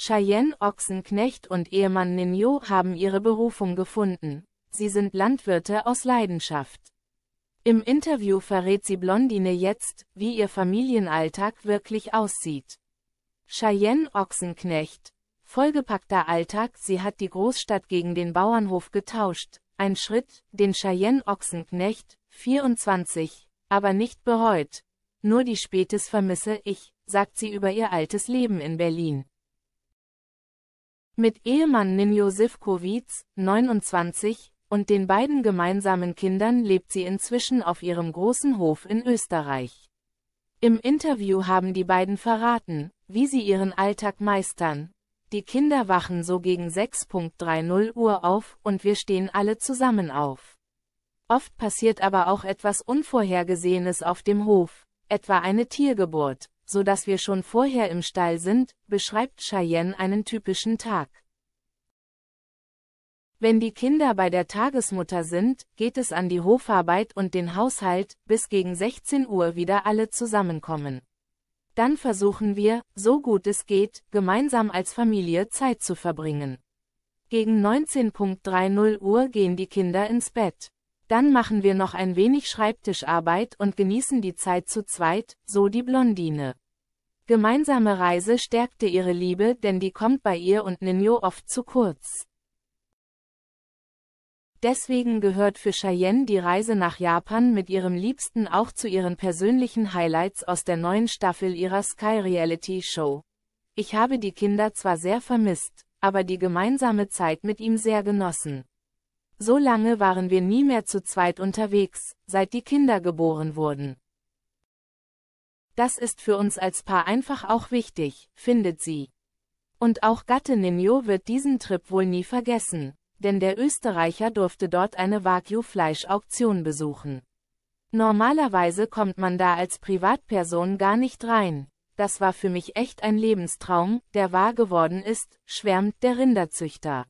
Cheyenne Ochsenknecht und Ehemann Ninjo haben ihre Berufung gefunden. Sie sind Landwirte aus Leidenschaft. Im Interview verrät sie Blondine jetzt, wie ihr Familienalltag wirklich aussieht. Cheyenne Ochsenknecht. Vollgepackter Alltag, sie hat die Großstadt gegen den Bauernhof getauscht. Ein Schritt, den Cheyenne Ochsenknecht, 24, aber nicht bereut. Nur die Spätes vermisse ich, sagt sie über ihr altes Leben in Berlin. Mit Ehemann Ninjo Sivkovic, 29, und den beiden gemeinsamen Kindern lebt sie inzwischen auf ihrem großen Hof in Österreich. Im Interview haben die beiden verraten, wie sie ihren Alltag meistern. Die Kinder wachen so gegen 6.30 Uhr auf und wir stehen alle zusammen auf. Oft passiert aber auch etwas Unvorhergesehenes auf dem Hof, etwa eine Tiergeburt, so dass wir schon vorher im Stall sind, beschreibt Cheyenne einen typischen Tag. Wenn die Kinder bei der Tagesmutter sind, geht es an die Hofarbeit und den Haushalt, bis gegen 16 Uhr wieder alle zusammenkommen. Dann versuchen wir, so gut es geht, gemeinsam als Familie Zeit zu verbringen. Gegen 19.30 Uhr gehen die Kinder ins Bett. Dann machen wir noch ein wenig Schreibtischarbeit und genießen die Zeit zu zweit, so die Blondine. Gemeinsame Reise stärkte ihre Liebe, denn die kommt bei ihr und Ninjo oft zu kurz. Deswegen gehört für Cheyenne die Reise nach Japan mit ihrem Liebsten auch zu ihren persönlichen Highlights aus der neuen Staffel ihrer Sky Reality Show. Ich habe die Kinder zwar sehr vermisst, aber die gemeinsame Zeit mit ihm sehr genossen. So lange waren wir nie mehr zu zweit unterwegs, seit die Kinder geboren wurden. Das ist für uns als Paar einfach auch wichtig, findet sie. Und auch Gatte Ninjo wird diesen Trip wohl nie vergessen, denn der Österreicher durfte dort eine Wagyu-Fleisch-Auktion besuchen. Normalerweise kommt man da als Privatperson gar nicht rein. Das war für mich echt ein Lebenstraum, der wahr geworden ist, schwärmt der Rinderzüchter.